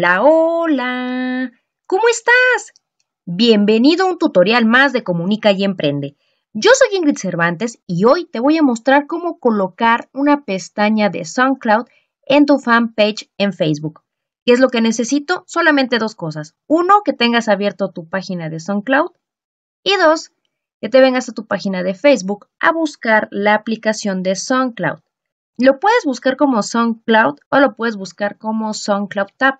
Hola, hola. ¿Cómo estás? Bienvenido a un tutorial más de Comunica y Emprende. Yo soy Ingrid Cervantes y hoy te voy a mostrar cómo colocar una pestaña de SoundCloud en tu fanpage en Facebook. ¿Qué es lo que necesito? Solamente dos cosas. Uno, que tengas abierto tu página de SoundCloud y dos, que te vengas a tu página de Facebook a buscar la aplicación de SoundCloud. Lo puedes buscar como SoundCloud o lo puedes buscar como SoundCloud Tab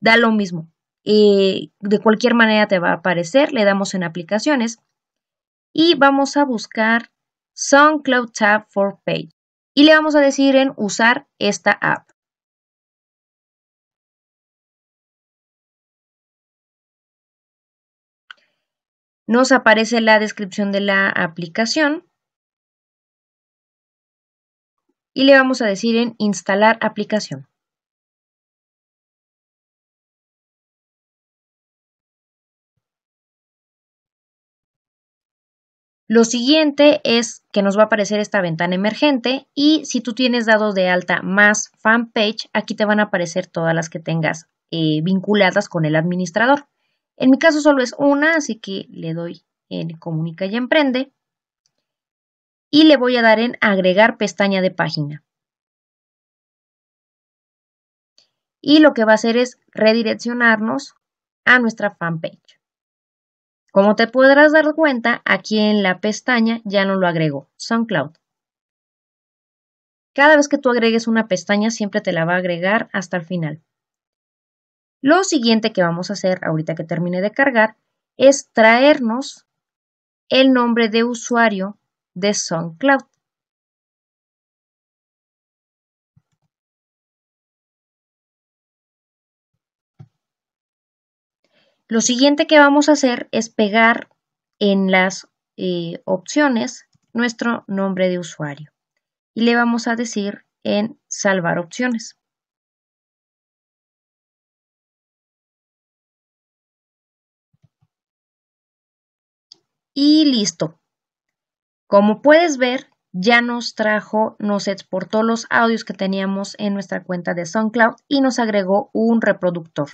da lo mismo. Eh, de cualquier manera te va a aparecer, le damos en aplicaciones y vamos a buscar SoundCloud Tab for Page y le vamos a decir en usar esta app. Nos aparece la descripción de la aplicación y le vamos a decir en instalar aplicación. Lo siguiente es que nos va a aparecer esta ventana emergente y si tú tienes dados de alta más fanpage, aquí te van a aparecer todas las que tengas eh, vinculadas con el administrador. En mi caso solo es una, así que le doy en Comunica y Emprende y le voy a dar en Agregar pestaña de página. Y lo que va a hacer es redireccionarnos a nuestra fanpage. Como te podrás dar cuenta, aquí en la pestaña ya no lo agrego, SoundCloud. Cada vez que tú agregues una pestaña siempre te la va a agregar hasta el final. Lo siguiente que vamos a hacer ahorita que termine de cargar es traernos el nombre de usuario de SoundCloud. Lo siguiente que vamos a hacer es pegar en las eh, opciones nuestro nombre de usuario y le vamos a decir en salvar opciones. Y listo. Como puedes ver, ya nos trajo, nos exportó los audios que teníamos en nuestra cuenta de SoundCloud y nos agregó un reproductor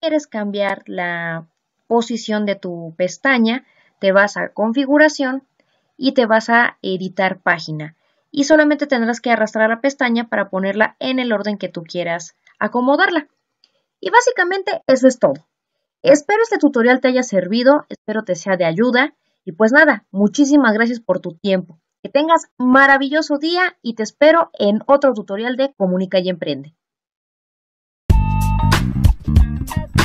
quieres cambiar la posición de tu pestaña, te vas a configuración y te vas a editar página. Y solamente tendrás que arrastrar la pestaña para ponerla en el orden que tú quieras acomodarla. Y básicamente eso es todo. Espero este tutorial te haya servido, espero te sea de ayuda. Y pues nada, muchísimas gracias por tu tiempo. Que tengas maravilloso día y te espero en otro tutorial de Comunica y Emprende. as